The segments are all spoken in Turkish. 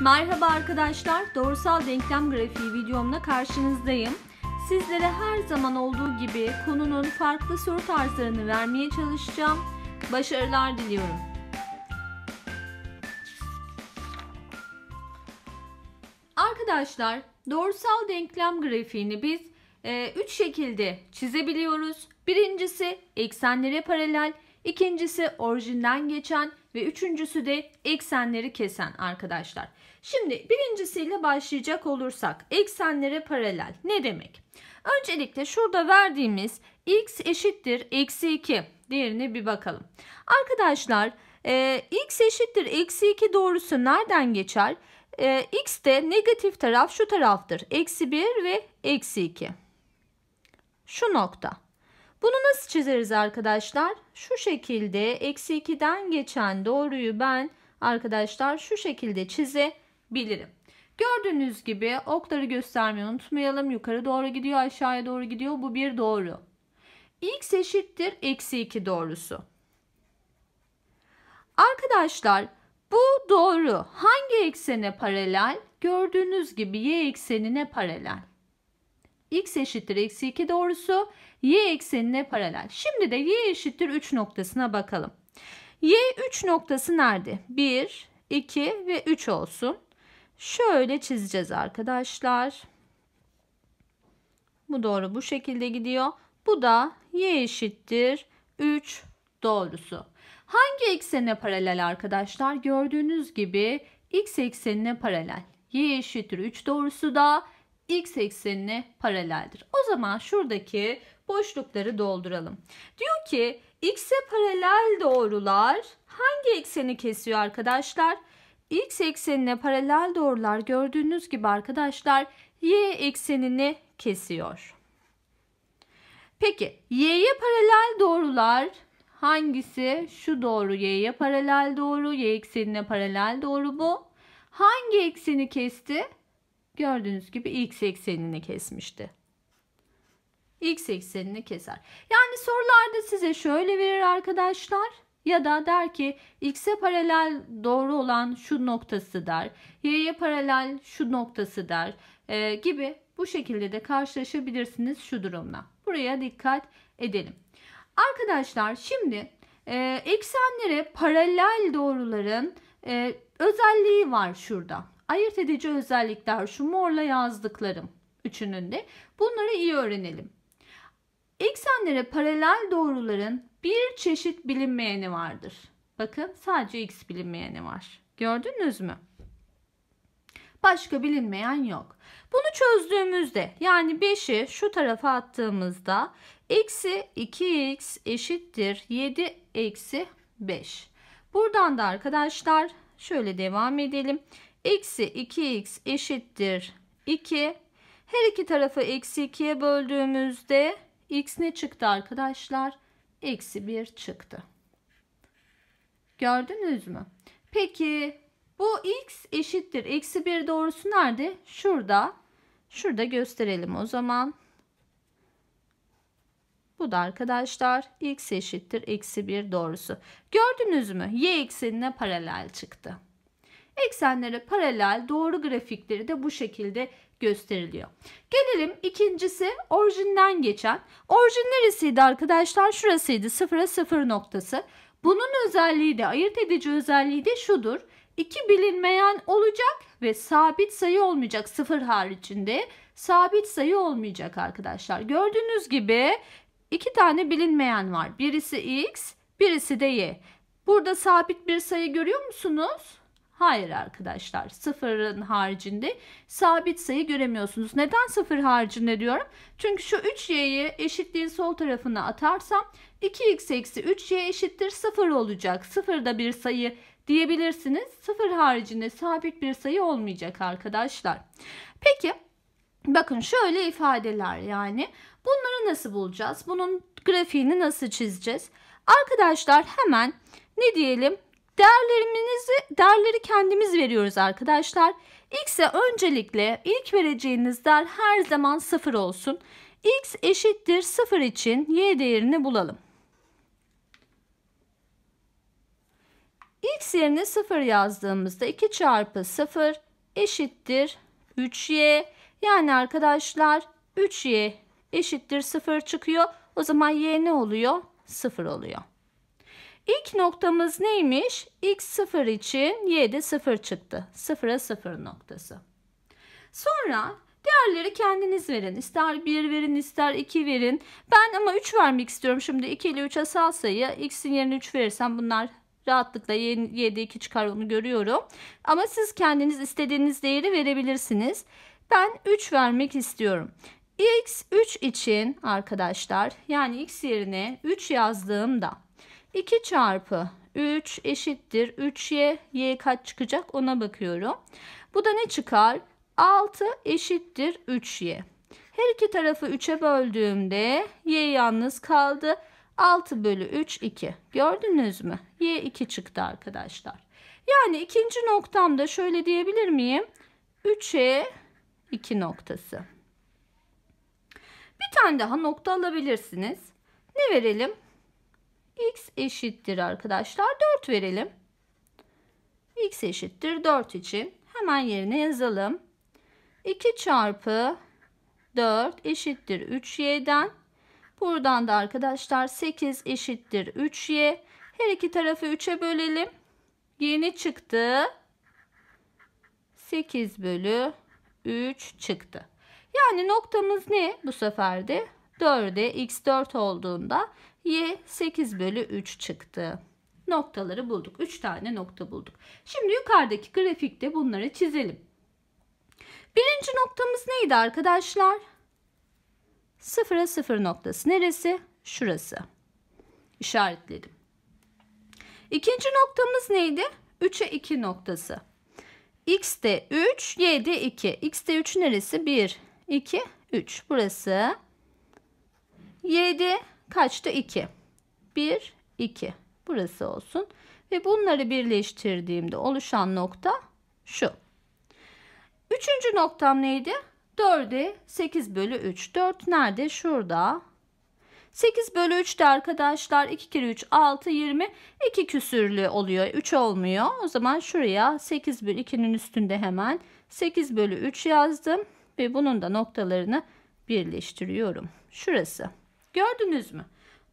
Merhaba arkadaşlar, doğrusal denklem grafiği videomla karşınızdayım. Sizlere her zaman olduğu gibi konunun farklı soru tarzlarını vermeye çalışacağım. Başarılar diliyorum. Arkadaşlar, doğrusal denklem grafiğini biz 3 e, üç şekilde çizebiliyoruz. Birincisi eksenlere paralel, ikincisi orijinden geçen ve üçüncüsü de eksenleri kesen arkadaşlar. Şimdi birincisiyle başlayacak olursak eksenlere paralel ne demek? Öncelikle şurada verdiğimiz x eşittir eksi 2 diğerine bir bakalım. Arkadaşlar e, x eşittir eksi 2 doğrusu nereden geçer? E, x de negatif taraf şu taraftır. Eksi 1 ve eksi 2. Şu nokta. Bunu nasıl çizeriz arkadaşlar? Şu şekilde eksi 2'den geçen doğruyu ben arkadaşlar şu şekilde çizebilirim bilirim. Gördüğünüz gibi okları göstermeyi unutmayalım. Yukarı doğru gidiyor, aşağıya doğru gidiyor. Bu bir doğru. X eşittir eksi 2 doğrusu. Arkadaşlar bu doğru hangi eksene paralel? Gördüğünüz gibi y eksenine paralel. X eşittir eksi 2 doğrusu y eksenine paralel. Şimdi de y eşittir 3 noktasına bakalım. Y 3 noktası nerede? 1, 2 ve 3 olsun. Şöyle çizeceğiz arkadaşlar. Bu doğru bu şekilde gidiyor. Bu da y eşittir 3 doğrusu. Hangi eksenine paralel arkadaşlar? Gördüğünüz gibi x eksenine paralel. y eşittir 3 doğrusu da x eksenine paraleldir. O zaman şuradaki boşlukları dolduralım. Diyor ki x'e paralel doğrular hangi ekseni kesiyor arkadaşlar? x eksenine paralel doğrular gördüğünüz gibi arkadaşlar y eksenini kesiyor. Peki y'ye paralel doğrular hangisi? Şu doğru y'ye paralel doğru, y eksenine paralel doğru bu. Hangi ekseni kesti? Gördüğünüz gibi x eksenini kesmişti. x eksenini keser. Yani sorularda size şöyle verir arkadaşlar. Ya da der ki x'e paralel doğru olan şu noktası der. Y'ye paralel şu noktası der e, gibi bu şekilde de karşılaşabilirsiniz şu durumla. Buraya dikkat edelim. Arkadaşlar şimdi e, eksenlere paralel doğruların e, özelliği var şurada. Ayırt edici özellikler şu morla yazdıklarım üçünün de. Bunları iyi öğrenelim. X birbirlere paralel doğruların bir çeşit bilinmeyeni vardır. Bakın sadece x bilinmeyeni var. Gördünüz mü? Başka bilinmeyen yok. Bunu çözdüğümüzde yani 5'i şu tarafa attığımızda eksi 2x eşittir 7 eksi 5. Buradan da arkadaşlar şöyle devam edelim. Eksi 2x eşittir 2. Her iki tarafı eksi 2'ye böldüğümüzde X ne çıktı arkadaşlar? Eksi 1 çıktı. Gördünüz mü? Peki bu x eşittir. Eksi 1 doğrusu nerede? Şurada. Şurada gösterelim o zaman. Bu da arkadaşlar x eşittir. Eksi 1 doğrusu. Gördünüz mü? Y eksenine paralel çıktı. Eksenlere paralel doğru grafikleri de bu şekilde gösteriliyor. Gelelim ikincisi orijinden geçen. Orijin neresiydi arkadaşlar? Şurasıydı sıfıra sıfır noktası. Bunun özelliği de ayırt edici özelliği de şudur. İki bilinmeyen olacak ve sabit sayı olmayacak sıfır haricinde sabit sayı olmayacak arkadaşlar. Gördüğünüz gibi iki tane bilinmeyen var. Birisi x, birisi de y. Burada sabit bir sayı görüyor musunuz? Hayır arkadaşlar sıfırın haricinde sabit sayı göremiyorsunuz. Neden sıfır haricinde diyorum? Çünkü şu 3y'yi eşitliğin sol tarafına atarsam 2x eksi 3y eşittir 0 olacak. Sıfır da bir sayı diyebilirsiniz. Sıfır haricinde sabit bir sayı olmayacak arkadaşlar. Peki bakın şöyle ifadeler yani bunları nasıl bulacağız? Bunun grafiğini nasıl çizeceğiz? Arkadaşlar hemen ne diyelim Değerlerimizi, değerleri kendimiz veriyoruz arkadaşlar. X'e öncelikle ilk vereceğiniz değer her zaman 0 olsun. X eşittir 0 için Y değerini bulalım. X yerine 0 yazdığımızda 2 çarpı 0 eşittir 3Y. Yani arkadaşlar 3Y eşittir 0 çıkıyor. O zaman Y ne oluyor? 0 oluyor. İlk noktamız neymiş? X 0 için y de 0 çıktı. 0'a 0 noktası. Sonra Diğerleri kendiniz verin. İster 1 verin ister 2 verin. Ben ama 3 vermek istiyorum. Şimdi 2 ile 3 asal sayı. X'in yerine 3 verirsem bunlar rahatlıkla 7'de 2 çıkar onu görüyorum. Ama siz kendiniz istediğiniz değeri verebilirsiniz. Ben 3 vermek istiyorum. X 3 için arkadaşlar yani X yerine 3 yazdığımda 2 çarpı 3 eşittir 3y. y kaç çıkacak ona bakıyorum. Bu da ne çıkar? 6 eşittir 3y. Her iki tarafı 3'e böldüğümde y yalnız kaldı. 6 bölü 3 2. Gördünüz mü? Y 2 çıktı arkadaşlar. Yani ikinci noktamda şöyle diyebilir miyim? 3'e 2 noktası. Bir tane daha nokta alabilirsiniz. Ne verelim? x eşittir arkadaşlar 4 verelim. x eşittir 4 için hemen yerine yazalım. 2 çarpı 4 eşittir 3y'den. Buradan da arkadaşlar 8 eşittir 3y. Her iki tarafı 3'e bölelim. Yeni çıktı. 8 bölü 3 çıktı. Yani noktamız ne bu sefer de? 4'e x4 olduğunda y 8 bölü 3 çıktı. Noktaları bulduk. 3 tane nokta bulduk. Şimdi yukarıdaki grafikte bunları çizelim. Birinci noktamız neydi arkadaşlar? Sıfıra sıfır noktası neresi? Şurası. İşaretledim. İkinci noktamız neydi? 3'e 2 noktası. X de 3, Y de 2. X de 3 neresi? 1, 2, 3. Burası. Y de kaçtı? 2. 1, 2. Burası olsun. Ve bunları birleştirdiğimde oluşan nokta şu. Üçüncü noktam neydi? 4'e 8 bölü 3. 4 nerede? Şurada. 8 bölü 3 de arkadaşlar 2 kere 3 6 20 2 küsürlü oluyor 3 olmuyor. O zaman şuraya 8 bölü 2'nin üstünde hemen 8 bölü 3 yazdım ve bunun da noktalarını birleştiriyorum. Şurası Gördünüz mü?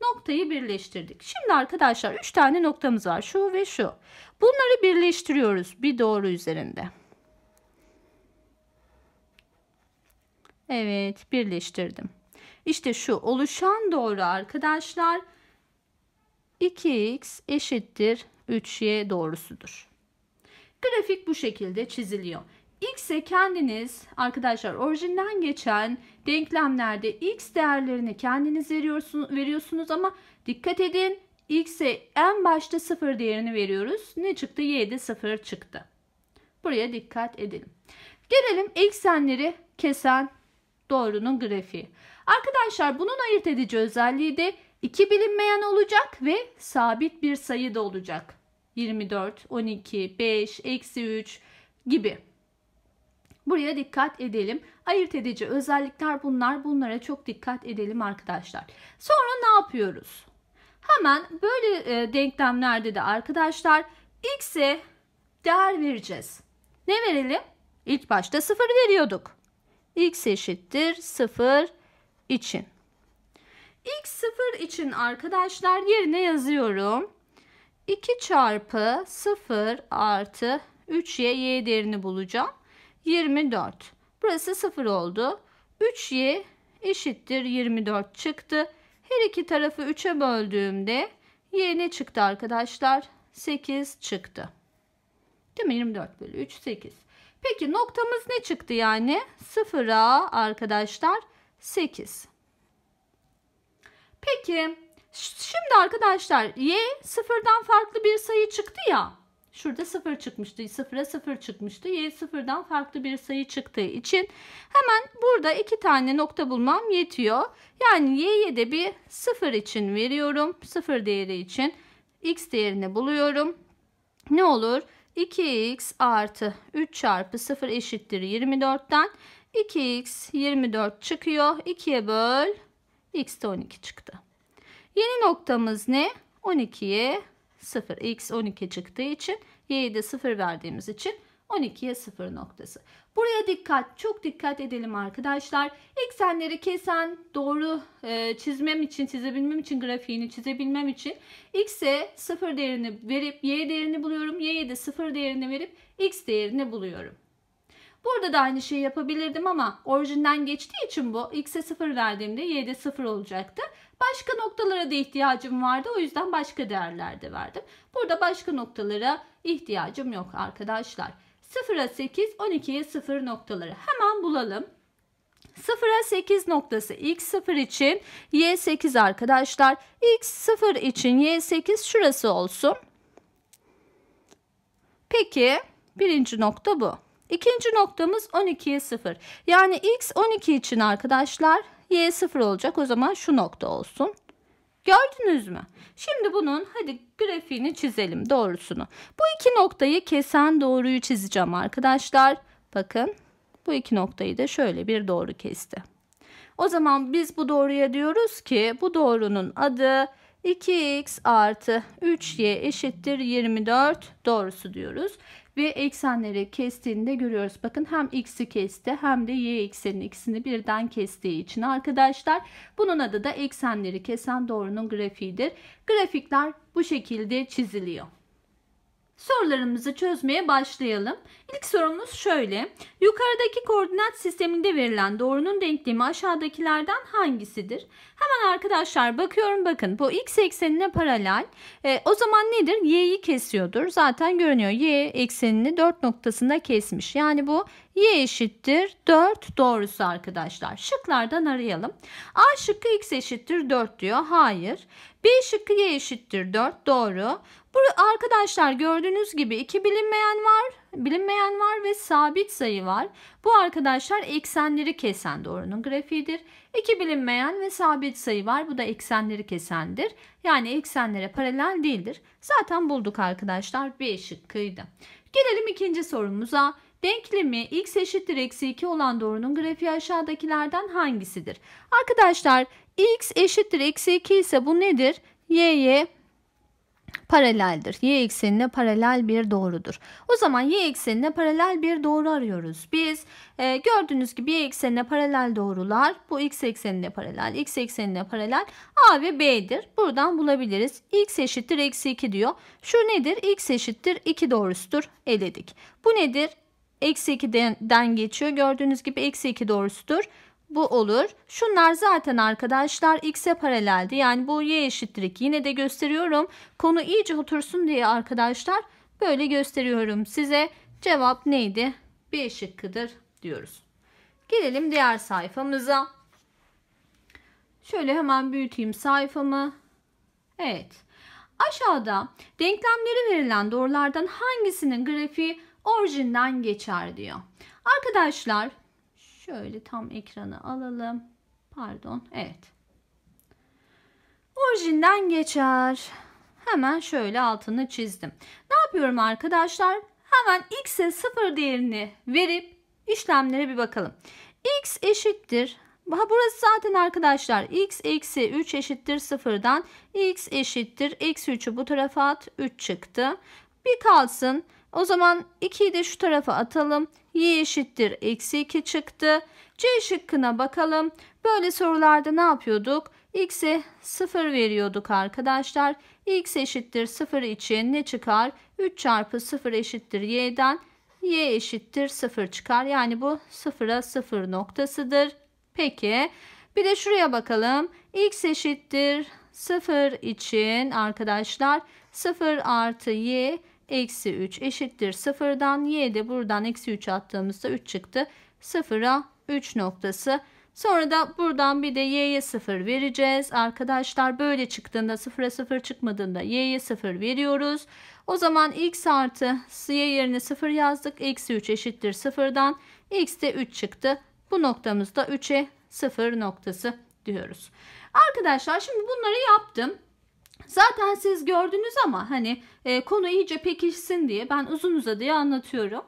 Noktayı birleştirdik. Şimdi arkadaşlar 3 tane noktamız var. Şu ve şu. Bunları birleştiriyoruz bir doğru üzerinde. Evet birleştirdim. İşte şu oluşan doğru arkadaşlar 2x eşittir 3y doğrusudur. Grafik bu şekilde çiziliyor. X'e kendiniz arkadaşlar orijinden geçen denklemlerde x değerlerini kendiniz veriyorsunuz, ama dikkat edin x'e en başta 0 değerini veriyoruz. Ne çıktı? y'de 0 çıktı. Buraya dikkat edelim. Gelelim eksenleri kesen doğrunun grafiği. Arkadaşlar bunun ayırt edici özelliği de iki bilinmeyen olacak ve sabit bir sayı da olacak. 24, 12, 5, eksi 3 gibi. Buraya dikkat edelim. Ayırt edici özellikler bunlar. Bunlara çok dikkat edelim arkadaşlar. Sonra ne yapıyoruz? Hemen böyle e, denklemlerde de arkadaşlar x'e değer vereceğiz. Ne verelim? İlk başta 0 veriyorduk. x eşittir 0 için. x 0 için arkadaşlar yerine yazıyorum. 2 çarpı 0 artı 3 y y değerini bulacağım. 24. Burası 0 oldu. 3y eşittir 24 çıktı. Her iki tarafı 3'e böldüğümde y ne çıktı arkadaşlar? 8 çıktı. Değil mi? 24 bölü 3 8. Peki noktamız ne çıktı yani? 0'a arkadaşlar 8. Peki şimdi arkadaşlar y sıfırdan farklı bir sayı çıktı ya. Şurada 0 çıkmıştı. 0'a 0 çıkmıştı. Y sıfırdan farklı bir sayı çıktığı için hemen burada iki tane nokta bulmam yetiyor. Yani y'ye de bir 0 için veriyorum. 0 değeri için x değerini buluyorum. Ne olur? 2x artı 3 çarpı 0 eşittir 24'ten 2x 24 çıkıyor. 2'ye böl x de 12 çıktı. Yeni noktamız ne? 12'ye 0. X 12 çıktığı için y'ye de 0 verdiğimiz için 12'ye 0 noktası. Buraya dikkat, çok dikkat edelim arkadaşlar. Eksenleri kesen doğru e, çizmem için, çizebilmem için grafiğini çizebilmem için x'e 0 değerini verip y değerini buluyorum. y'ye de 0 değerini verip x değerini buluyorum. Burada da aynı şeyi yapabilirdim ama orijinden geçtiği için bu x'e 0 verdiğimde y'de 0 olacaktı. Başka noktalara da ihtiyacım vardı. O yüzden başka değerlerde verdim. Burada başka noktalara ihtiyacım yok arkadaşlar. 0'a 8, 12'ye 0 noktaları hemen bulalım. 0'a 8 noktası x 0 için y 8 arkadaşlar. x 0 için y 8 şurası olsun. Peki birinci nokta bu. İkinci noktamız 12'ye 0. Yani x 12 için arkadaşlar y 0 olacak. O zaman şu nokta olsun. Gördünüz mü? Şimdi bunun hadi grafiğini çizelim doğrusunu. Bu iki noktayı kesen doğruyu çizeceğim arkadaşlar. Bakın bu iki noktayı da şöyle bir doğru kesti. O zaman biz bu doğruya diyoruz ki bu doğrunun adı 2x artı 3y eşittir 24 doğrusu diyoruz ve eksenleri kestiğinde görüyoruz. Bakın hem x'i kesti hem de y eksenin ikisini birden kestiği için arkadaşlar. Bunun adı da eksenleri kesen doğrunun grafiğidir. Grafikler bu şekilde çiziliyor. Sorularımızı çözmeye başlayalım. İlk sorumuz şöyle. Yukarıdaki koordinat sisteminde verilen doğrunun denklemi aşağıdakilerden hangisidir? Hemen arkadaşlar bakıyorum bakın bu x eksenine paralel. E, o zaman nedir? Y'yi kesiyordur. Zaten görünüyor y eksenini 4 noktasında kesmiş. Yani bu y eşittir 4 doğrusu arkadaşlar. Şıklardan arayalım. A şıkkı x eşittir 4 diyor. Hayır. B şıkkı y eşittir 4 doğru. Bu arkadaşlar gördüğünüz gibi iki bilinmeyen var, bilinmeyen var ve sabit sayı var. Bu arkadaşlar eksenleri kesen doğrunun grafiğidir. İki bilinmeyen ve sabit sayı var. Bu da eksenleri kesendir. Yani eksenlere paralel değildir. Zaten bulduk arkadaşlar. B şıkkıydı. Gelelim ikinci sorumuza. Denklemi x eşittir eksi 2 olan doğrunun grafiği aşağıdakilerden hangisidir? Arkadaşlar x eşittir eksi 2 ise bu nedir? y'ye paraleldir. Y eksenine paralel bir doğrudur. O zaman y eksenine paralel bir doğru arıyoruz. Biz e, gördüğünüz gibi y eksenine paralel doğrular bu x eksenine paralel, x eksenine paralel a ve b'dir. Buradan bulabiliriz. x eşittir eksi 2 diyor. Şu nedir? x eşittir 2 doğrusudur. Eledik. Bu nedir? Eksi 2'den geçiyor. Gördüğünüz gibi eksi 2 doğrusudur bu olur. Şunlar zaten arkadaşlar x'e paraleldi. Yani bu y eşittir 2. Yine de gösteriyorum. Konu iyice otursun diye arkadaşlar böyle gösteriyorum. Size cevap neydi? B şıkkıdır diyoruz. Gelelim diğer sayfamıza. Şöyle hemen büyüteyim sayfamı. Evet. Aşağıda denklemleri verilen doğrulardan hangisinin grafiği orijinden geçer diyor. Arkadaşlar Şöyle tam ekranı alalım. Pardon. Evet. Orijinden geçer. Hemen şöyle altını çizdim. Ne yapıyorum arkadaşlar? Hemen x'e sıfır değerini verip işlemlere bir bakalım. x eşittir. Burası zaten arkadaşlar x eksi 3 eşittir sıfırdan. x eşittir. Eksi 3'ü bu tarafa at 3 çıktı. Bir kalsın. O zaman 2'yi de şu tarafa atalım y eşittir eksi 2 çıktı. C şıkkına bakalım. Böyle sorularda ne yapıyorduk? X'e 0 veriyorduk arkadaşlar. X eşittir 0 için ne çıkar? 3 çarpı 0 eşittir y'den y eşittir 0 çıkar. Yani bu 0'a 0 noktasıdır. Peki bir de şuraya bakalım. X eşittir 0 için arkadaşlar 0 artı y eksi 3 eşittir 0'dan. y'de de buradan eksi 3 attığımızda 3 çıktı. 0'a 3 noktası. Sonra da buradan bir de y'ye 0 vereceğiz. Arkadaşlar böyle çıktığında 0'a 0 çıkmadığında y'ye 0 veriyoruz. O zaman x artı y yerine 0 yazdık. Eksi 3 eşittir 0'dan. x de 3 çıktı. Bu noktamızda 3'e 0 noktası diyoruz. Arkadaşlar şimdi bunları yaptım. Zaten siz gördünüz ama hani e, konu iyice pekişsin diye ben uzun uzadıya anlatıyorum.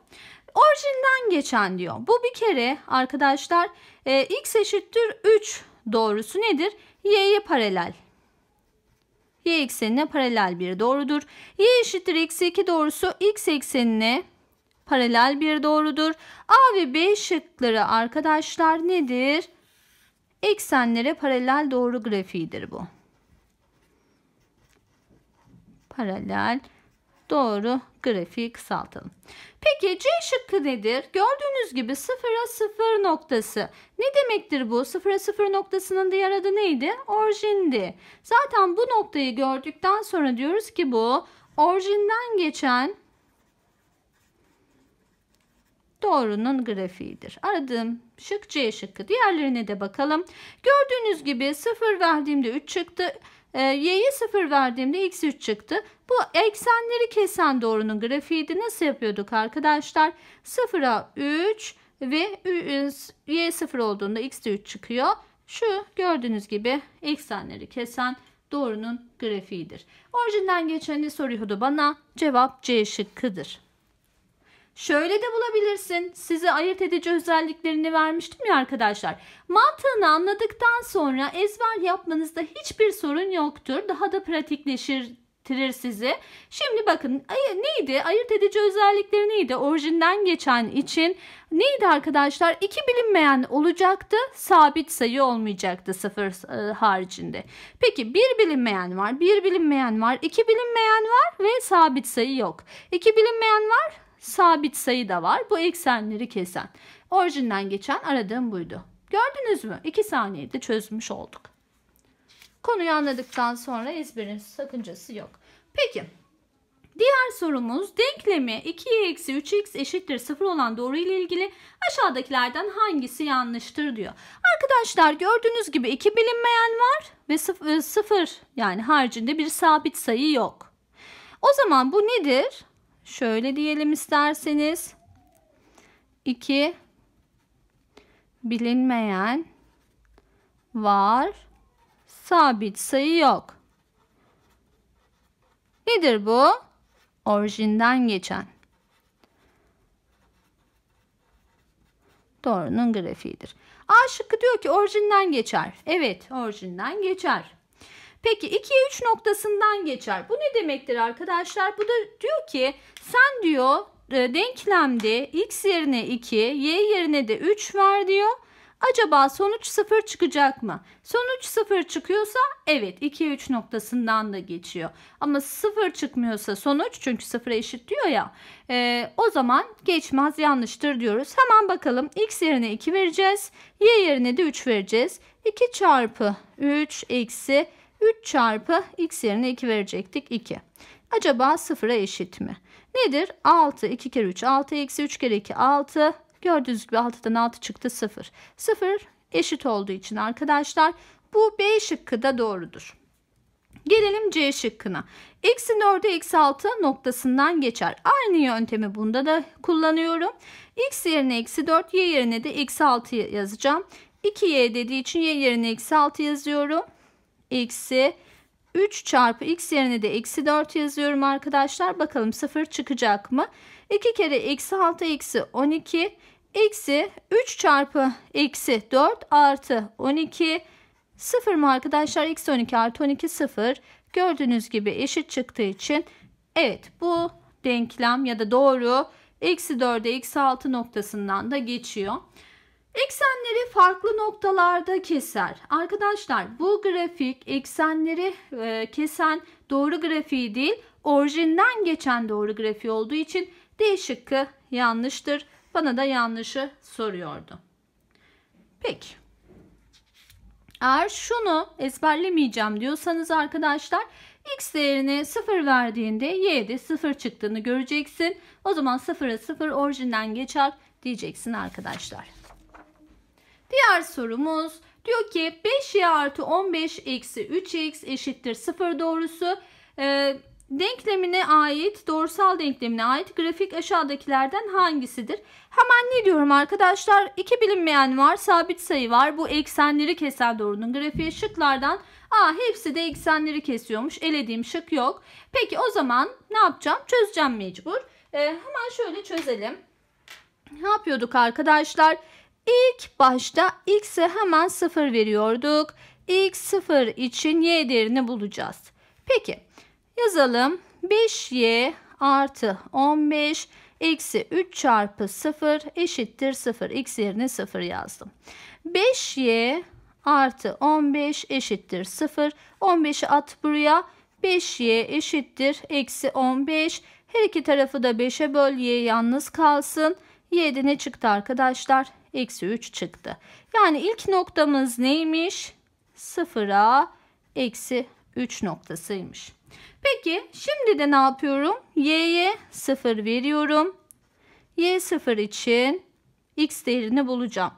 Orijinden geçen diyor. Bu bir kere arkadaşlar e, x eşittir 3 doğrusu nedir? y'ye paralel. y eksenine paralel bir doğrudur. y eşittir eksi 2 doğrusu x eksenine paralel bir doğrudur. A ve B şıkları arkadaşlar nedir? Eksenlere paralel doğru grafiğidir bu paralel doğru grafiği kısaltalım. Peki C şıkkı nedir? Gördüğünüz gibi sıfıra sıfır noktası. Ne demektir bu? Sıfıra sıfır noktasının diğer adı neydi? Orijindi. Zaten bu noktayı gördükten sonra diyoruz ki bu orijinden geçen doğrunun grafiğidir. Aradığım şık C şıkkı. Diğerlerine de bakalım. Gördüğünüz gibi 0 verdiğimde 3 çıktı. Ee, y'ye 0 verdiğimde x 3 çıktı. Bu eksenleri kesen doğrunun grafiğiydi. Nasıl yapıyorduk arkadaşlar? 0'a 3 ve e, y 0 olduğunda x de 3 çıkıyor. Şu gördüğünüz gibi eksenleri kesen doğrunun grafiğidir. Orijinden geçeni soruyordu bana. Cevap C şıkkıdır. Şöyle de bulabilirsin. Size ayırt edici özelliklerini vermiştim ya arkadaşlar. Mantığını anladıktan sonra ezber yapmanızda hiçbir sorun yoktur. Daha da pratikleşir sizi. Şimdi bakın neydi? Ayırt edici özellikleri neydi? Orijinden geçen için neydi arkadaşlar? İki bilinmeyen olacaktı. Sabit sayı olmayacaktı sıfır e, haricinde. Peki bir bilinmeyen var. Bir bilinmeyen var. iki bilinmeyen var ve sabit sayı yok. İki bilinmeyen var sabit sayı da var. Bu eksenleri kesen. Orijinden geçen aradığım buydu. Gördünüz mü? 2 saniyede çözmüş olduk. Konuyu anladıktan sonra ezberin sakıncası yok. Peki. Diğer sorumuz denklemi 2y eksi 3x eşittir 0 olan doğru ile ilgili aşağıdakilerden hangisi yanlıştır diyor. Arkadaşlar gördüğünüz gibi 2 bilinmeyen var ve 0 e, yani haricinde bir sabit sayı yok. O zaman bu nedir? Şöyle diyelim isterseniz. 2 bilinmeyen var. Sabit sayı yok. Nedir bu? Orijinden geçen. Doğrunun grafiğidir. A şıkkı diyor ki orijinden geçer. Evet orijinden geçer. Peki 2'ye 3 noktasından geçer. Bu ne demektir arkadaşlar? Bu da diyor ki sen diyor e, denklemde x yerine 2, y yerine de 3 ver diyor. Acaba sonuç 0 çıkacak mı? Sonuç 0 çıkıyorsa evet 2'ye 3 noktasından da geçiyor. Ama 0 çıkmıyorsa sonuç çünkü 0'a eşit diyor ya. E, o zaman geçmez yanlıştır diyoruz. Hemen bakalım x yerine 2 vereceğiz. Y yerine de 3 vereceğiz. 2 çarpı 3 eksi 3 çarpı x yerine 2 verecektik 2. Acaba sıfıra eşit mi? Nedir? 6 2 kere 3 6 eksi 3 kere 2 6. Gördüğünüz gibi 6'dan 6 çıktı 0. 0 eşit olduğu için arkadaşlar bu B şıkkı da doğrudur. Gelelim C şıkkına. Eksi 4'e eksi 6 noktasından geçer. Aynı yöntemi bunda da kullanıyorum. X yerine eksi 4, Y yerine de eksi 6 yazacağım. 2Y dediği için Y yerine eksi 6 yazıyorum eksi 3 çarpı x yerine de eksi 4 yazıyorum arkadaşlar. Bakalım 0 çıkacak mı? 2 kere eksi 6 eksi 12 eksi 3 çarpı eksi 4 artı 12 0 mı arkadaşlar? Eksi 12 artı 12 0. Gördüğünüz gibi eşit çıktığı için evet bu denklem ya da doğru eksi 4'e eksi 6 noktasından da geçiyor. Eksenleri farklı noktalarda keser. Arkadaşlar bu grafik eksenleri e, kesen doğru grafiği değil orijinden geçen doğru grafiği olduğu için D şıkkı yanlıştır. Bana da yanlışı soruyordu. Peki. Eğer şunu ezberlemeyeceğim diyorsanız arkadaşlar x değerini 0 verdiğinde y'de 0 çıktığını göreceksin. O zaman 0'a 0 orijinden geçer diyeceksin arkadaşlar. Diğer sorumuz diyor ki 5y artı 15 eksi 3x eşittir 0 doğrusu. E, denklemine ait doğrusal denklemine ait grafik aşağıdakilerden hangisidir? Hemen ne diyorum arkadaşlar? İki bilinmeyen var sabit sayı var. Bu eksenleri kesen doğrunun grafiği şıklardan. Aa hepsi de eksenleri kesiyormuş. Elediğim şık yok. Peki o zaman ne yapacağım? Çözeceğim mecbur. Ee, hemen şöyle çözelim. Ne yapıyorduk arkadaşlar? Arkadaşlar. İlk başta x'e hemen 0 veriyorduk. x 0 için y değerini bulacağız. Peki yazalım. 5y artı 15 eksi 3 çarpı 0 eşittir 0. x yerine 0 yazdım. 5y artı 15 eşittir 0. 15'i at buraya. 5y eşittir eksi 15. Her iki tarafı da 5'e böl y yalnız kalsın. y'de ne çıktı arkadaşlar? eksi 3 çıktı. Yani ilk noktamız neymiş? Sıfıra eksi 3 noktasıymış. Peki şimdi de ne yapıyorum? Y'ye 0 veriyorum. Y 0 için x değerini bulacağım.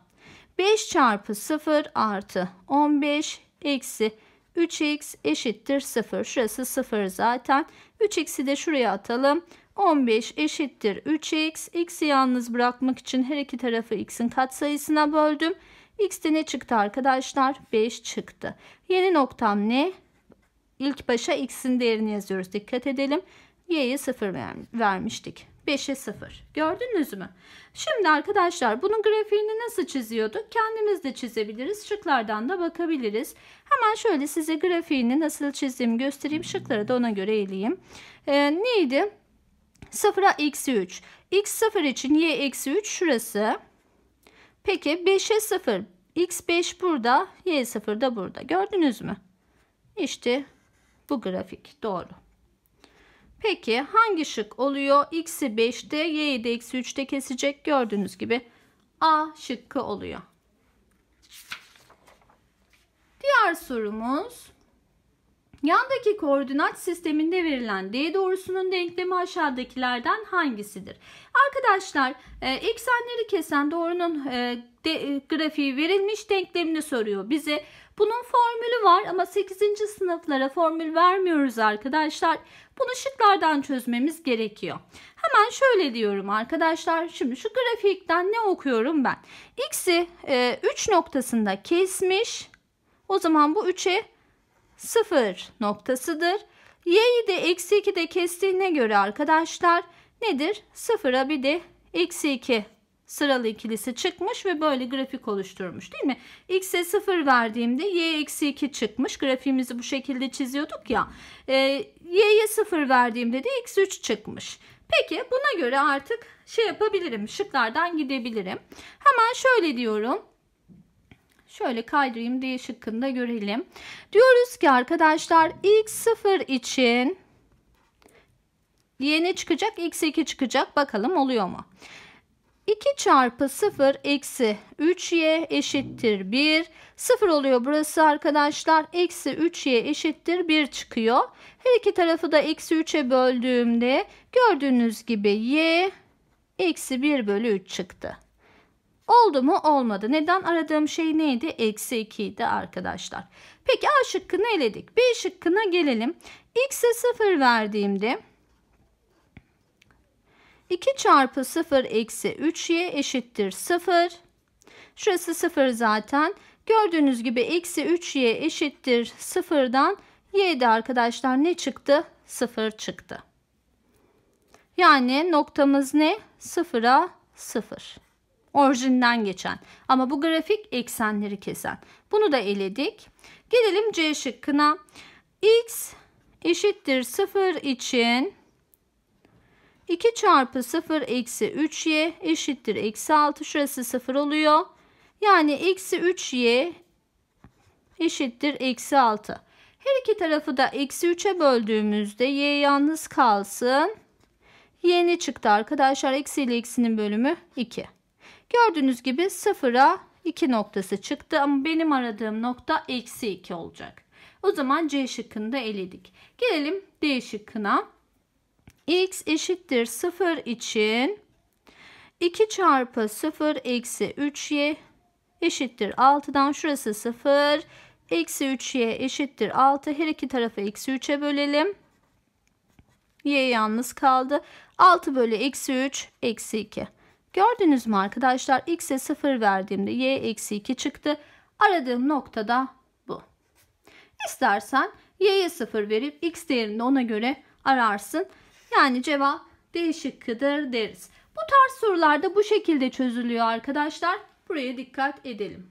5 çarpı 0 artı 15 eksi 3x eşittir 0. Şurası 0 zaten. 3x'i de şuraya atalım. 15 eşittir 3x. X'i yalnız bırakmak için her iki tarafı x'in katsayısına böldüm. X'te ne çıktı arkadaşlar? 5 çıktı. Yeni noktam ne? İlk başa x'in değerini yazıyoruz. Dikkat edelim. Y'ye 0 vermiştik. 5'e 0. Gördünüz mü? Şimdi arkadaşlar bunun grafiğini nasıl çiziyorduk? Kendimiz de çizebiliriz. Şıklardan da bakabiliriz. Hemen şöyle size grafiğini nasıl çizdiğimi göstereyim. Şıkları da ona göre eğileyim. Ee, neydi? 0'a eksi 3. X 0 için y eksi 3 şurası. Peki 5'e 0. X 5 burada. Y 0 da burada. Gördünüz mü? İşte bu grafik doğru. Peki hangi şık oluyor? X'i 5'te y'yi de eksi 3'te kesecek. Gördüğünüz gibi A şıkkı oluyor. Diğer sorumuz Yandaki koordinat sisteminde verilen D doğrusunun denklemi aşağıdakilerden hangisidir? Arkadaşlar e, eksenleri kesen doğrunun e, e, grafiği verilmiş denklemini soruyor bize. Bunun formülü var ama 8. sınıflara formül vermiyoruz arkadaşlar. Bunu şıklardan çözmemiz gerekiyor. Hemen şöyle diyorum arkadaşlar. Şimdi şu grafikten ne okuyorum ben? X'i 3 e, noktasında kesmiş. O zaman bu 3'e sıfır noktasıdır. Y'yi de eksi 2 de kestiğine göre arkadaşlar nedir? Sıfıra bir de eksi 2 sıralı ikilisi çıkmış ve böyle grafik oluşturmuş değil mi? X'e 0 verdiğimde y eksi 2 çıkmış. Grafiğimizi bu şekilde çiziyorduk ya. E, y'ye 0 verdiğimde de x 3 çıkmış. Peki buna göre artık şey yapabilirim. Şıklardan gidebilirim. Hemen şöyle diyorum. Şöyle kaydırayım D da görelim. Diyoruz ki arkadaşlar x0 için y ne çıkacak? x2 çıkacak. Bakalım oluyor mu? 2 çarpı 0 eksi 3y eşittir 1. 0 oluyor burası arkadaşlar. Eksi 3y eşittir 1 çıkıyor. Her iki tarafı da eksi 3'e böldüğümde gördüğünüz gibi y eksi 1 bölü 3 çıktı. Oldu mu? Olmadı. Neden? Aradığım şey neydi? Eksi 2 idi arkadaşlar. Peki A şıkkını eledik. B şıkkına gelelim. X'e 0 verdiğimde 2 çarpı 0 eksi 3y eşittir 0. Şurası 0 zaten. Gördüğünüz gibi eksi 3y eşittir 0'dan y'de arkadaşlar ne çıktı? 0 çıktı. Yani noktamız ne? 0'a 0. Orijinden geçen ama bu grafik eksenleri kesen. Bunu da eledik. Gelelim C şıkkına. X eşittir 0 için 2 çarpı 0 eksi 3y eşittir eksi 6 şurası 0 oluyor. Yani eksi 3y eşittir eksi 6. Her iki tarafı da eksi 3'e böldüğümüzde y yalnız kalsın. Y ne çıktı arkadaşlar? Eksi ile eksinin bölümü 2. Gördüğünüz gibi sıfıra 2 noktası çıktı ama benim aradığım nokta eksi 2 olacak. O zaman C şıkkını da eledik. Gelelim D şıkkına. X eşittir 0 için 2 çarpı 0 eksi 3y eşittir 6'dan şurası 0 eksi 3y eşittir 6 her iki tarafı eksi 3'e bölelim y yalnız kaldı 6 bölü eksi 3 eksi 2 Gördünüz mü arkadaşlar x'e 0 verdiğimde y eksi 2 çıktı. Aradığım noktada bu. İstersen y'ye 0 verip x değerini ona göre ararsın. Yani cevap D şıkkıdır deriz. Bu tarz sorularda bu şekilde çözülüyor arkadaşlar. Buraya dikkat edelim.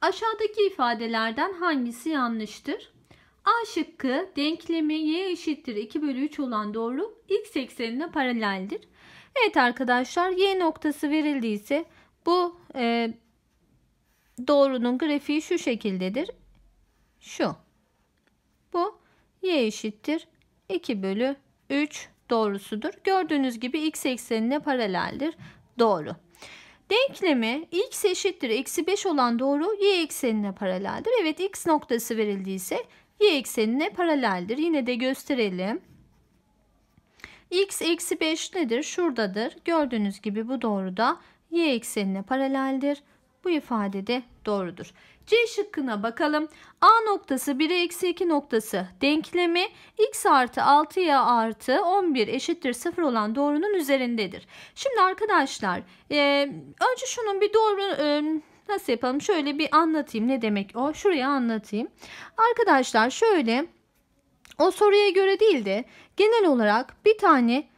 Aşağıdaki ifadelerden hangisi yanlıştır? A şıkkı denklemi y eşittir 2 bölü 3 olan doğru x eksenine paraleldir. Evet arkadaşlar y noktası verildiyse bu e, doğrunun grafiği şu şekildedir. Şu. Bu y eşittir 2 bölü 3 doğrusudur. Gördüğünüz gibi x eksenine paraleldir. Doğru. Denklemi x eşittir eksi 5 olan doğru y eksenine paraleldir. Evet x noktası verildiyse y eksenine paraleldir. Yine de gösterelim x eksi 5 nedir? Şuradadır. Gördüğünüz gibi bu doğru da y eksenine paraleldir. Bu ifade de doğrudur. C şıkkına bakalım. A noktası 1'e eksi 2 noktası denklemi x artı 6 y artı 11 eşittir 0 olan doğrunun üzerindedir. Şimdi arkadaşlar e, önce şunun bir doğru e, nasıl yapalım şöyle bir anlatayım ne demek o şuraya anlatayım. Arkadaşlar şöyle o soruya göre değil de genel olarak bir tane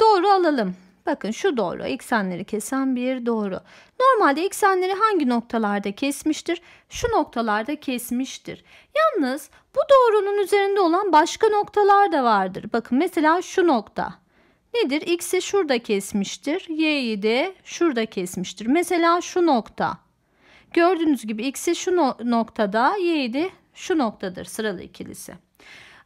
doğru alalım. Bakın şu doğru eksenleri kesen bir doğru. Normalde eksenleri hangi noktalarda kesmiştir? Şu noktalarda kesmiştir. Yalnız bu doğrunun üzerinde olan başka noktalar da vardır. Bakın mesela şu nokta. Nedir? X'i şurada kesmiştir. Y'yi de şurada kesmiştir. Mesela şu nokta. Gördüğünüz gibi X'i şu noktada, Y'yi de şu noktadır sıralı ikilisi.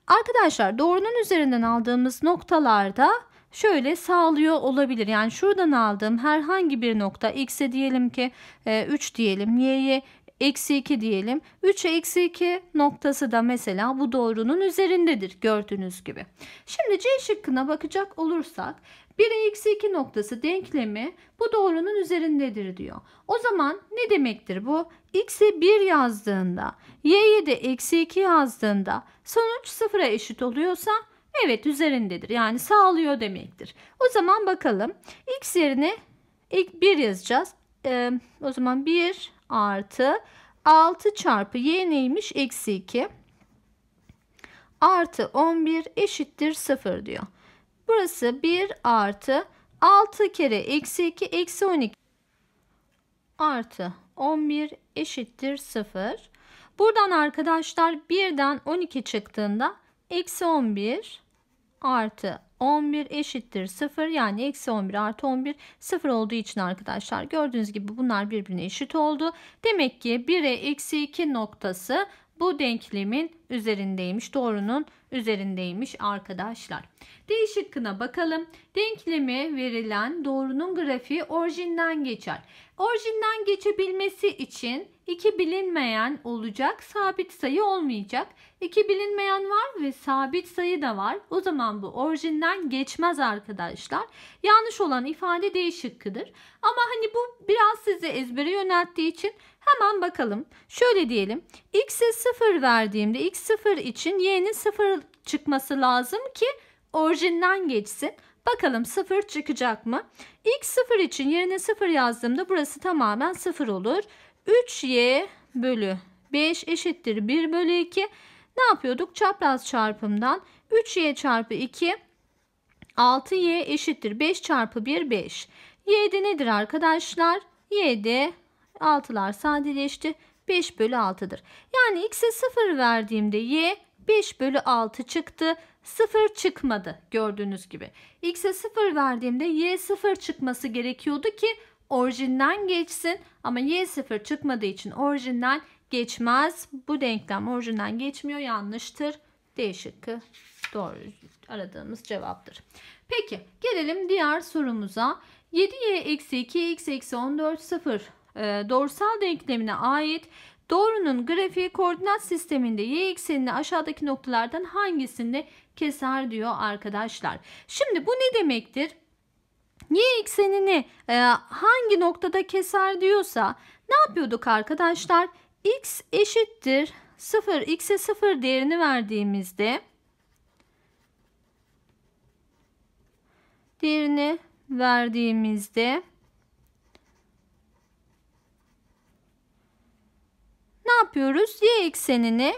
Arkadaşlar doğrunun üzerinden aldığımız noktalarda şöyle sağlıyor olabilir. Yani şuradan aldığım herhangi bir nokta x'e diyelim ki 3 e, diyelim y'ye eksi 2 diyelim. 3 eksi 2 noktası da mesela bu doğrunun üzerindedir gördüğünüz gibi. Şimdi C şıkkına bakacak olursak 1 eksi 2 noktası denklemi bu doğrunun üzerindedir diyor. O zaman ne demektir bu? X'e 1 yazdığında, Y'ye de eksi 2 yazdığında sonuç 0'a eşit oluyorsa evet üzerindedir. Yani sağlıyor demektir. O zaman bakalım. X yerine 1 yazacağız. Ee, o zaman 1 artı 6 çarpı y neymiş? Eksi 2 artı 11 eşittir 0 diyor. Burası 1 artı 6 kere eksi 2 eksi 12 artı 11 eşittir 0. Buradan arkadaşlar 1'den 12 çıktığında eksi 11 artı 11 eşittir 0 yani eksi 11 artı 11 0 olduğu için arkadaşlar gördüğünüz gibi bunlar birbirine eşit oldu. Demek ki 1'e eksi 2 noktası bu denklemin üzerindeymiş. Doğrunun üzerindeymiş arkadaşlar. D şıkkına bakalım. Denklemi verilen doğrunun grafiği orijinden geçer. Orijinden geçebilmesi için iki bilinmeyen olacak, sabit sayı olmayacak. İki bilinmeyen var ve sabit sayı da var. O zaman bu orijinden geçmez arkadaşlar. Yanlış olan ifade D şıkkıdır. Ama hani bu biraz sizi ezbere yönelttiği için Hemen bakalım. Şöyle diyelim. X'e 0 verdiğimde x 0 için y'nin 0 çıkması lazım ki orijinden geçsin. Bakalım 0 çıkacak mı? X 0 için yerine 0 yazdığımda burası tamamen 0 olur. 3y bölü 5 eşittir 1 bölü 2. Ne yapıyorduk? Çapraz çarpımdan 3y çarpı 2 6y eşittir 5 çarpı 1 5. Y'de nedir arkadaşlar? Y'de 6'lar sadeleşti. 5 bölü 6'dır. Yani x'e 0 verdiğimde y 5 bölü 6 çıktı. 0 çıkmadı gördüğünüz gibi. X'e 0 verdiğimde y 0 çıkması gerekiyordu ki orijinden geçsin. Ama y 0 çıkmadığı için orijinden geçmez. Bu denklem orijinden geçmiyor yanlıştır. D şıkkı doğru aradığımız cevaptır. Peki gelelim diğer sorumuza. 7y eksi 2 x eksi 14 0 e, doğrusal denklemine ait doğrunun grafiği koordinat sisteminde y eksenini aşağıdaki noktalardan hangisinde keser diyor arkadaşlar. Şimdi bu ne demektir? Y eksenini e, hangi noktada keser diyorsa ne yapıyorduk arkadaşlar? x eşittir 0 x'e 0 değerini verdiğimizde değerini verdiğimizde Ne yapıyoruz? Y eksenini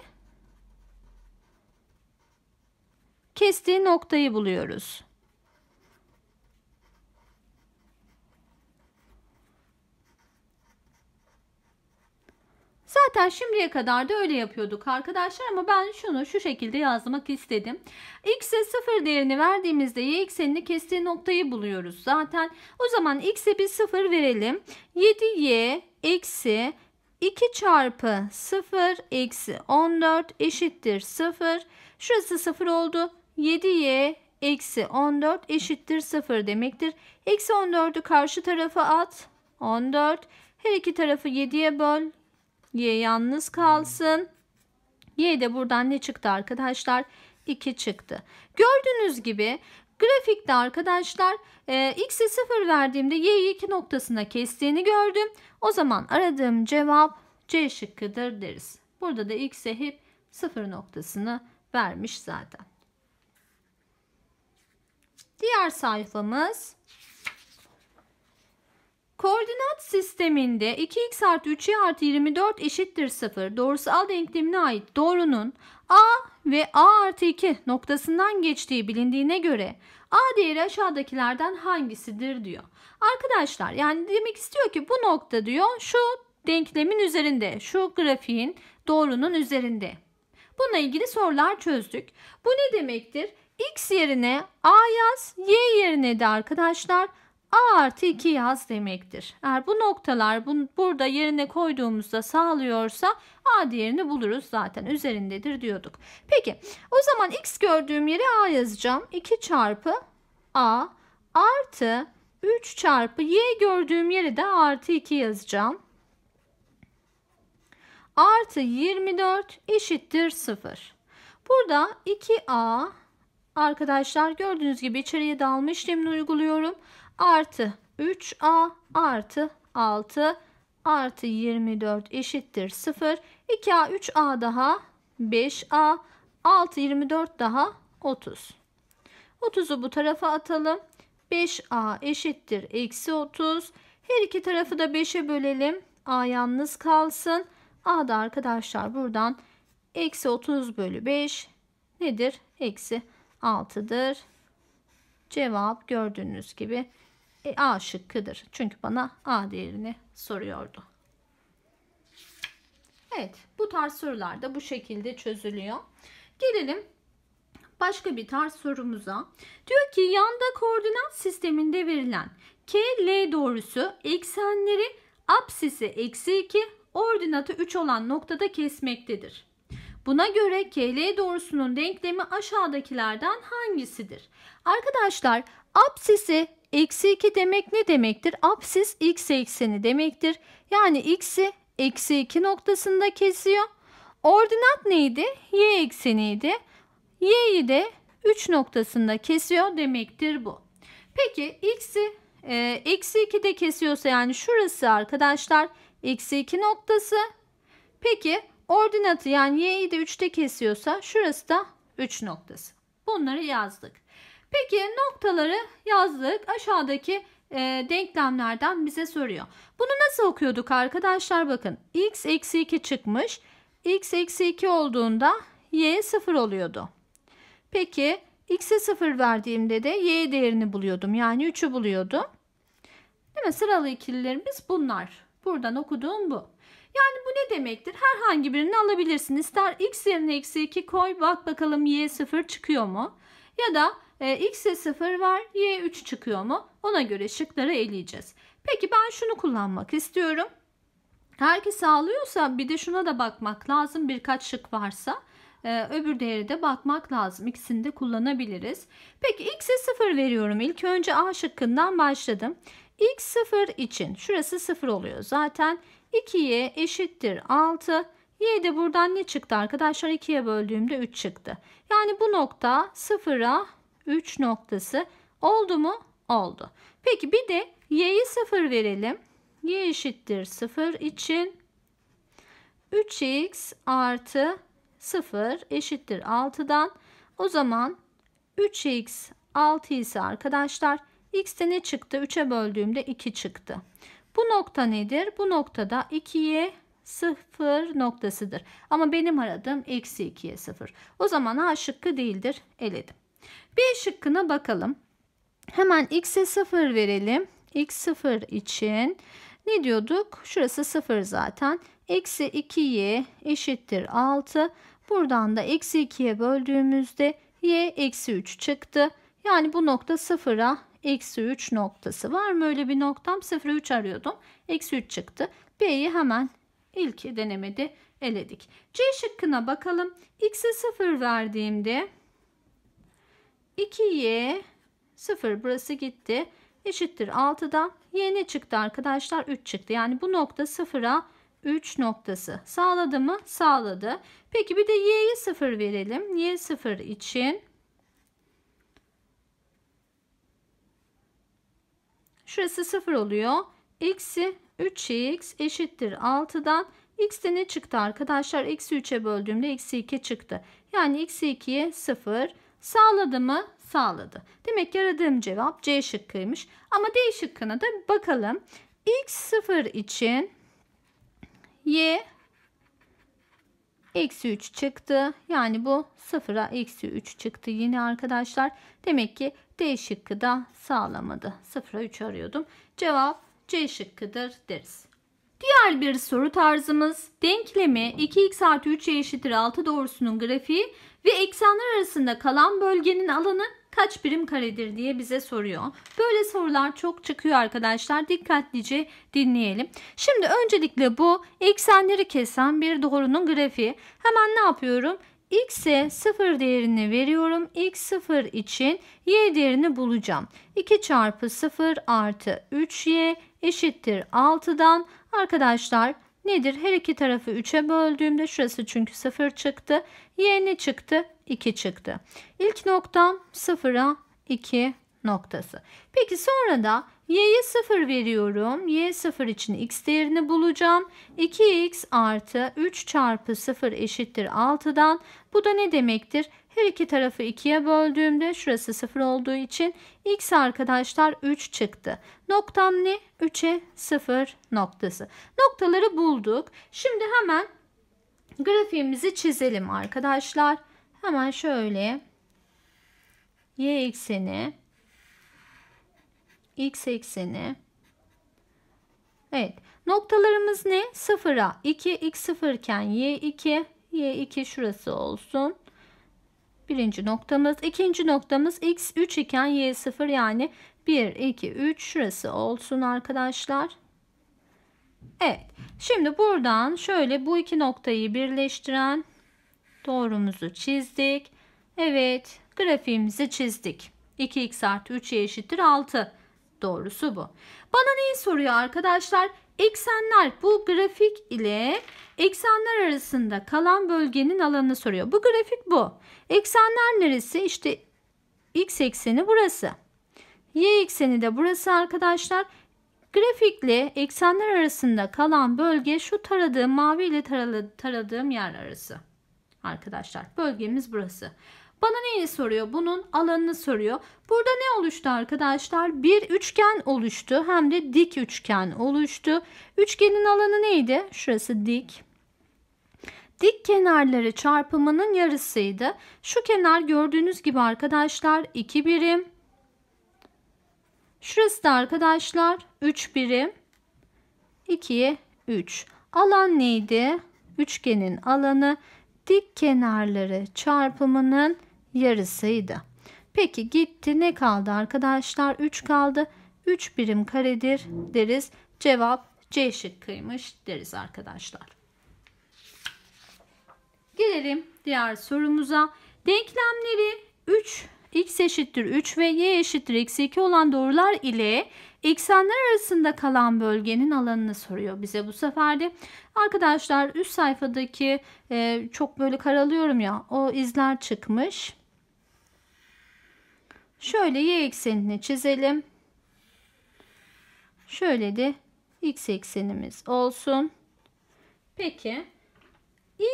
kestiği noktayı buluyoruz. Zaten şimdiye kadar da öyle yapıyorduk arkadaşlar ama ben şunu şu şekilde yazmak istedim. X'e 0 değerini verdiğimizde y eksenini kestiği noktayı buluyoruz zaten. O zaman x'e bir 0 verelim. 7y eksi 2 çarpı 0 eksi 14 eşittir 0. Şurası 0 oldu. 7y eksi 14 eşittir 0 demektir. Eksi 14'ü karşı tarafa at. 14. Her iki tarafı 7'ye böl. Y yalnız kalsın. Y de buradan ne çıktı arkadaşlar? 2 çıktı. Gördüğünüz gibi Grafikte arkadaşlar e, x'e 0 verdiğimde y'yi 2 noktasına kestiğini gördüm. O zaman aradığım cevap C şıkkıdır deriz. Burada da x'e hep 0 noktasını vermiş zaten. Diğer sayfamız Koordinat sisteminde 2x artı 3y artı 24 eşittir 0 doğrusal denklemine ait doğrunun A ve A artı 2 noktasından geçtiği bilindiğine göre A değeri aşağıdakilerden hangisidir diyor. Arkadaşlar yani demek istiyor ki bu nokta diyor şu denklemin üzerinde şu grafiğin doğrunun üzerinde. Bununla ilgili sorular çözdük. Bu ne demektir? X yerine A yaz, Y yerine de arkadaşlar A artı 2 yaz demektir. Eğer bu noktalar bu, burada yerine koyduğumuzda sağlıyorsa A değerini buluruz zaten üzerindedir diyorduk. Peki o zaman X gördüğüm yere A yazacağım. 2 çarpı A artı 3 çarpı Y gördüğüm yere de artı 2 yazacağım. Artı 24 eşittir 0. Burada 2A arkadaşlar gördüğünüz gibi içeriye dalma işlemini uyguluyorum artı 3a artı 6 artı 24 eşittir 0. 2a 3a daha 5a 6 24 daha 30. 30'u bu tarafa atalım. 5a eşittir eksi 30. Her iki tarafı da 5'e bölelim. a yalnız kalsın. a da arkadaşlar buradan eksi 30 bölü 5 nedir? Eksi 6'dır. Cevap gördüğünüz gibi e, A şıkkıdır. Çünkü bana A değerini soruyordu. Evet bu tarz sorular da bu şekilde çözülüyor. Gelelim başka bir tarz sorumuza. Diyor ki yanda koordinat sisteminde verilen K, L doğrusu eksenleri apsisi eksi 2 ordinatı 3 olan noktada kesmektedir. Buna göre KL doğrusunun denklemi aşağıdakilerden hangisidir? Arkadaşlar apsisi eksi 2 demek ne demektir? Apsis x ekseni demektir. Yani x'i eksi 2 noktasında kesiyor. Ordinat neydi? Y ekseniydi. Y'yi de 3 noktasında kesiyor demektir bu. Peki x'i e, eksi 2 de kesiyorsa yani şurası arkadaşlar eksi 2 noktası. Peki ordinatı yani y'yi de 3'te kesiyorsa şurası da 3 noktası. Bunları yazdık. Peki noktaları yazdık. Aşağıdaki e, denklemlerden bize soruyor. Bunu nasıl okuyorduk arkadaşlar? Bakın x eksi 2 çıkmış. x eksi 2 olduğunda y 0 oluyordu. Peki x'e 0 verdiğimde de y değerini buluyordum. Yani 3'ü buluyordum. Değil mi? Sıralı ikililerimiz bunlar. Buradan okuduğum bu. Yani bu ne demektir? Herhangi birini alabilirsin. İster x yerine eksi 2 koy bak bakalım y 0 çıkıyor mu? Ya da e, x'e 0 var. Y 3 çıkıyor mu? Ona göre şıkları eleyeceğiz. Peki ben şunu kullanmak istiyorum. Herkes sağlıyorsa bir de şuna da bakmak lazım. Birkaç şık varsa e, öbür değeri de bakmak lazım. İkisini de kullanabiliriz. Peki x'e 0 veriyorum. İlk önce A şıkkından başladım. x 0 için şurası 0 oluyor zaten. 2 eşittir 6. Y de buradan ne çıktı arkadaşlar? 2'ye böldüğümde 3 çıktı. Yani bu nokta 0'a 3 noktası oldu mu? Oldu. Peki bir de y'yi 0 verelim. y eşittir 0 için 3x artı 0 eşittir 6'dan. O zaman 3x 6 ise arkadaşlar x'te ne çıktı? 3'e böldüğümde 2 çıktı. Bu nokta nedir? Bu noktada 2'ye 0 noktasıdır. Ama benim aradığım eksi 2'ye 0. O zaman A şıkkı değildir. Eledim. B şıkkına bakalım. Hemen x'e 0 verelim. x 0 için ne diyorduk? Şurası 0 zaten. Eksi 2y eşittir 6. Buradan da eksi 2'ye böldüğümüzde y eksi 3 çıktı. Yani bu nokta 0'a eksi 3 noktası. Var mı öyle bir noktam? 0'a 3 arıyordum. Eksi 3 çıktı. B'yi hemen ilk denemede eledik. C şıkkına bakalım. X'e 0 verdiğimde 2y 0 burası gitti. Eşittir 6'dan. Y ne çıktı arkadaşlar? 3 çıktı. Yani bu nokta 0'a 3 noktası. Sağladı mı? Sağladı. Peki bir de y'ye 0 verelim. Y 0 için Şurası 0 oluyor. Eksi 3x eşittir 6'dan. X'te ne çıktı arkadaşlar? Eksi 3'e böldüğümde eksi 2 çıktı. Yani eksi 2'ye 0. Sağladı mı? Sağladı. Demek ki aradığım cevap C şıkkıymış. Ama D şıkkına da bakalım. X0 için Y eksi 3 çıktı. Yani bu 0'a eksi 3 çıktı yine arkadaşlar. Demek ki D şıkkı da sağlamadı. 0'a 3 arıyordum. Cevap C şıkkıdır deriz. Diğer bir soru tarzımız denklemi 2x artı 3y eşittir 6 doğrusunun grafiği ve eksenler arasında kalan bölgenin alanı kaç birim karedir diye bize soruyor. Böyle sorular çok çıkıyor arkadaşlar. Dikkatlice dinleyelim. Şimdi öncelikle bu eksenleri kesen bir doğrunun grafiği. Hemen ne yapıyorum? x'e 0 değerini veriyorum. x 0 için y değerini bulacağım. 2 çarpı 0 artı 3y eşittir 6'dan Arkadaşlar nedir? Her iki tarafı 3'e böldüğümde şurası çünkü 0 çıktı. Y ne çıktı? 2 çıktı. İlk noktam 0'a 2 noktası. Peki sonra da y'ye 0 veriyorum. y 0 için x değerini bulacağım. 2x artı 3 çarpı 0 eşittir 6'dan. Bu da ne demektir? Her iki tarafı ikiye böldüğümde şurası sıfır olduğu için x arkadaşlar 3 çıktı. Noktam ne? 3'e 0 noktası. Noktaları bulduk. Şimdi hemen grafiğimizi çizelim arkadaşlar. Hemen şöyle y ekseni x ekseni Evet. Noktalarımız ne? 0'a 2 x 0 iken y 2 y 2 şurası olsun birinci noktamız. ikinci noktamız x 3 iken y 0 yani 1, 2, 3 şurası olsun arkadaşlar. Evet. Şimdi buradan şöyle bu iki noktayı birleştiren doğrumuzu çizdik. Evet. Grafiğimizi çizdik. 2x artı 3'e eşittir 6. Doğrusu bu. Bana neyi soruyor arkadaşlar? Eksenler bu grafik ile eksenler arasında kalan bölgenin alanını soruyor. Bu grafik bu. Eksenler neresi? İşte x ekseni burası. Y ekseni de burası arkadaşlar. Grafikle eksenler arasında kalan bölge şu taradığım mavi ile taradığım yer arası. Arkadaşlar bölgemiz burası. Bana neyi soruyor? Bunun alanını soruyor. Burada ne oluştu arkadaşlar? Bir üçgen oluştu. Hem de dik üçgen oluştu. Üçgenin alanı neydi? Şurası dik. Dik kenarları çarpımının yarısıydı. Şu kenar gördüğünüz gibi arkadaşlar 2 birim. Şurası da arkadaşlar 3 birim. 2'ye 3. Alan neydi? Üçgenin alanı dik kenarları çarpımının yarısıydı. Peki gitti ne kaldı arkadaşlar? 3 kaldı. 3 birim karedir deriz. Cevap C şıkkıymış deriz arkadaşlar. Gelelim diğer sorumuza. Denklemleri 3 x eşittir 3 ve y eşittir eksi 2 olan doğrular ile eksenler arasında kalan bölgenin alanını soruyor bize bu seferde. Arkadaşlar üst sayfadaki e, çok böyle karalıyorum ya o izler çıkmış. Şöyle y eksenini çizelim. Şöyle de x eksenimiz olsun. Peki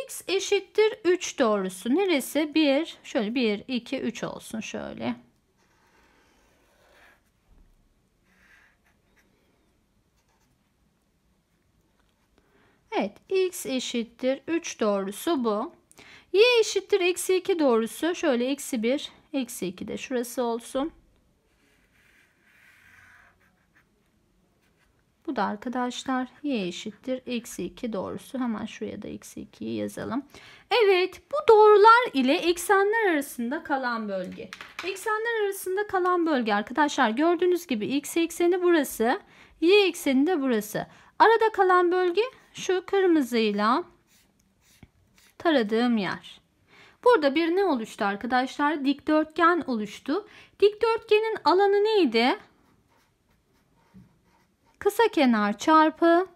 x eşittir 3 doğrusu neresi? 1 şöyle 1 2 3 olsun şöyle. Evet x eşittir 3 doğrusu bu. y eşittir eksi 2 doğrusu şöyle eksi 1 Eksi 2 de şurası olsun. Bu da arkadaşlar y eşittir. Eksi 2 doğrusu. Hemen şuraya da eksi 2'yi yazalım. Evet bu doğrular ile eksenler arasında kalan bölge. Eksenler arasında kalan bölge arkadaşlar gördüğünüz gibi x ekseni burası. Y ekseni de burası. Arada kalan bölge şu kırmızıyla taradığım yer. Burada bir ne oluştu arkadaşlar? Dikdörtgen oluştu. Dikdörtgenin alanı neydi? Kısa kenar çarpı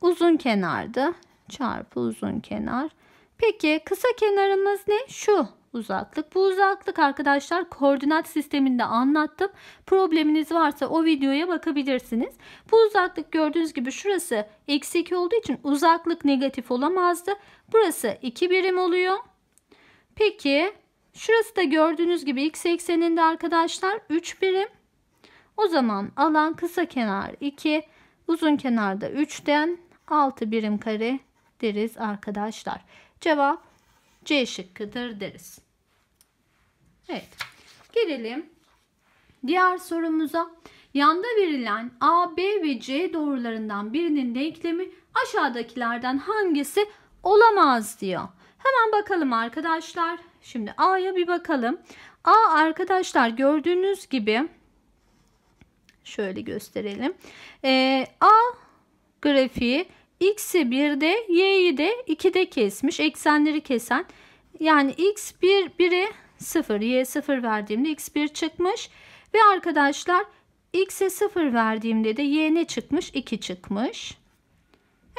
uzun kenardı. Çarpı uzun kenar. Peki kısa kenarımız ne? Şu uzaklık. Bu uzaklık arkadaşlar koordinat sisteminde anlattım. Probleminiz varsa o videoya bakabilirsiniz. Bu uzaklık gördüğünüz gibi şurası eksi 2 olduğu için uzaklık negatif olamazdı. Burası 2 birim oluyor. Peki şurası da gördüğünüz gibi x ekseninde arkadaşlar 3 birim. O zaman alan kısa kenar 2, uzun kenarda 3'ten 6 birim kare deriz arkadaşlar. Cevap C şıkkıdır deriz. Evet. Gelelim diğer sorumuza. Yanda verilen A, B ve C doğrularından birinin denklemi aşağıdakilerden hangisi olamaz diyor. Hemen bakalım arkadaşlar. Şimdi A'ya bir bakalım. A arkadaşlar gördüğünüz gibi şöyle gösterelim. Ee, A grafiği x'i 1'de y'yi de 2'de kesmiş. Eksenleri kesen. Yani x 1 1'e 0 y 0 verdiğimde x 1 çıkmış. Ve arkadaşlar x'e 0 verdiğimde de y ne çıkmış? 2 çıkmış.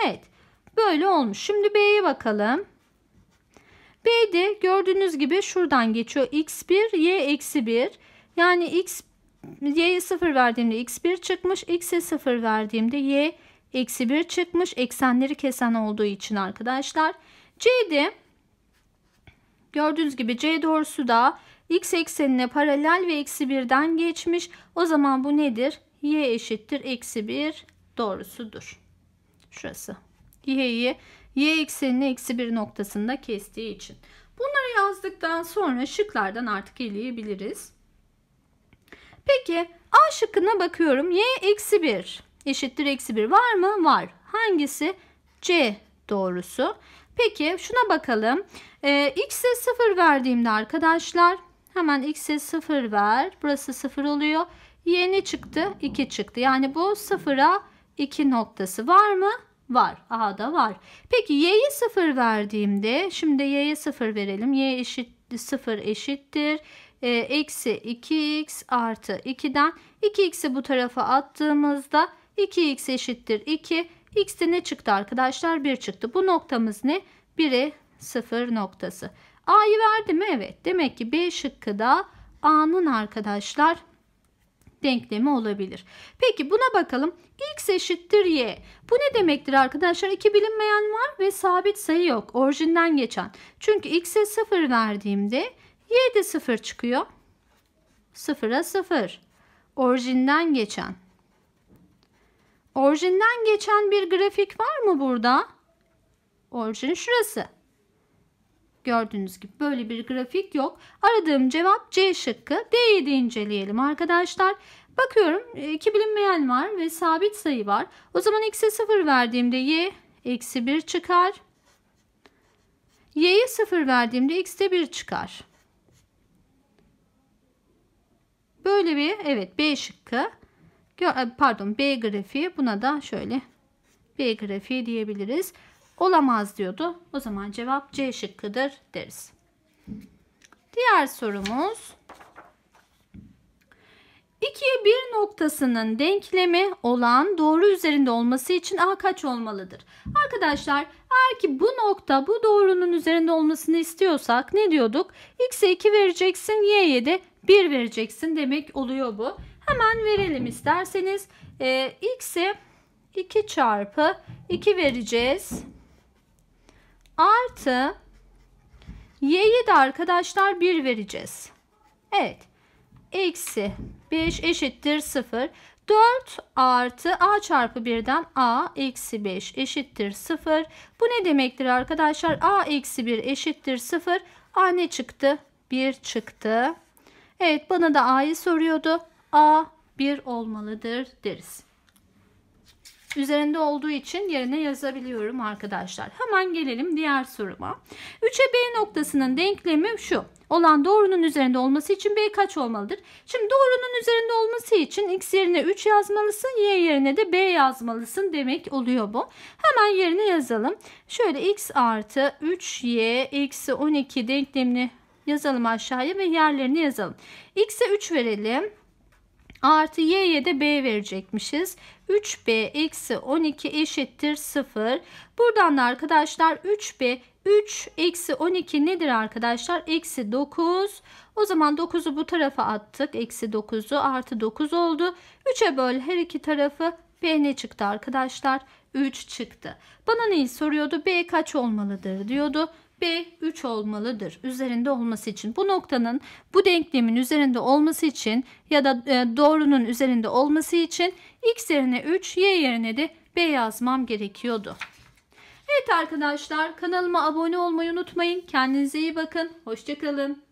Evet. Böyle olmuş. Şimdi B'ye bakalım. B'de gördüğünüz gibi şuradan geçiyor. X1, Y eksi 1. Yani X, Y'ye 0 verdiğimde X1 çıkmış. X'e 0 verdiğimde Y eksi 1 çıkmış. Eksenleri kesen olduğu için arkadaşlar. C'de gördüğünüz gibi C doğrusu da X eksenine paralel ve eksi 1'den geçmiş. O zaman bu nedir? Y eşittir eksi 1 doğrusudur. Şurası y'yi y eksenini eksi bir noktasında kestiği için. Bunları yazdıktan sonra şıklardan artık eleyebiliriz. Peki A şıkkına bakıyorum. Y eksi 1 eşittir eksi 1 var mı? Var. Hangisi? C doğrusu. Peki şuna bakalım. Ee, X'e 0 verdiğimde arkadaşlar hemen X'e 0 ver. Burası 0 oluyor. Y ne çıktı? 2 çıktı. Yani bu 0'a 2 noktası var mı? Var. A'da var. Peki y'ye 0 verdiğimde şimdi y'ye 0 verelim. Y eşit 0 eşittir. E, eksi 2x artı 2'den 2x'i bu tarafa attığımızda 2x eşittir 2. X'te ne çıktı arkadaşlar? 1 çıktı. Bu noktamız ne? 1'e 0 noktası. A'yı verdi mi? Evet. Demek ki B şıkkı da A'nın arkadaşlar denklemi olabilir. Peki buna bakalım. X eşittir y. Bu ne demektir arkadaşlar? İki bilinmeyen var ve sabit sayı yok. Orijinden geçen. Çünkü x'e 0 verdiğimde y de 0 çıkıyor. 0'a 0. Orijinden geçen. Orijinden geçen bir grafik var mı burada? Orijin şurası. Gördüğünüz gibi böyle bir grafik yok. Aradığım cevap C şıkkı. D'yi de inceleyelim arkadaşlar. Bakıyorum 2 e, bilinmeyen var ve sabit sayı var. O zaman x'e 0 verdiğimde y eksi 1 çıkar. y'ye 0 verdiğimde x de 1 çıkar. Böyle bir evet B şıkkı. E, pardon B grafiği buna da şöyle B grafiği diyebiliriz olamaz diyordu. O zaman cevap C şıkkıdır deriz. Diğer sorumuz 2'ye 1 noktasının denklemi olan doğru üzerinde olması için A kaç olmalıdır? Arkadaşlar eğer ki bu nokta bu doğrunun üzerinde olmasını istiyorsak ne diyorduk? X'e 2 vereceksin, Y'ye de 1 vereceksin demek oluyor bu. Hemen verelim isterseniz. Ee, X'e 2 çarpı 2 vereceğiz. Artı y'ye de arkadaşlar 1 vereceğiz. Evet. Eksi 5 eşittir 0. 4 artı a çarpı 1'den a eksi 5 eşittir 0. Bu ne demektir arkadaşlar? a eksi 1 eşittir 0. a ne çıktı? 1 çıktı. Evet bana da a'yı soruyordu. a 1 olmalıdır deriz üzerinde olduğu için yerine yazabiliyorum arkadaşlar. Hemen gelelim diğer soruma. 3'e B noktasının denklemi şu. Olan doğrunun üzerinde olması için B kaç olmalıdır? Şimdi doğrunun üzerinde olması için X yerine 3 yazmalısın. Y yerine de B yazmalısın demek oluyor bu. Hemen yerine yazalım. Şöyle X artı 3Y eksi 12 denklemini yazalım aşağıya ve yerlerini yazalım. X'e 3 verelim artı y'ye de b verecekmişiz. 3b eksi 12 eşittir 0. Buradan da arkadaşlar 3b 3 eksi 12 nedir arkadaşlar? Eksi 9. O zaman 9'u bu tarafa attık. Eksi 9'u artı 9 oldu. 3'e böl her iki tarafı. B ne çıktı arkadaşlar? 3 çıktı. Bana neyi soruyordu? B kaç olmalıdır diyordu. B 3 olmalıdır. Üzerinde olması için bu noktanın bu denklemin üzerinde olması için ya da e, doğrunun üzerinde olması için x yerine 3 y yerine de B yazmam gerekiyordu. Evet arkadaşlar kanalıma abone olmayı unutmayın. Kendinize iyi bakın. Hoşçakalın.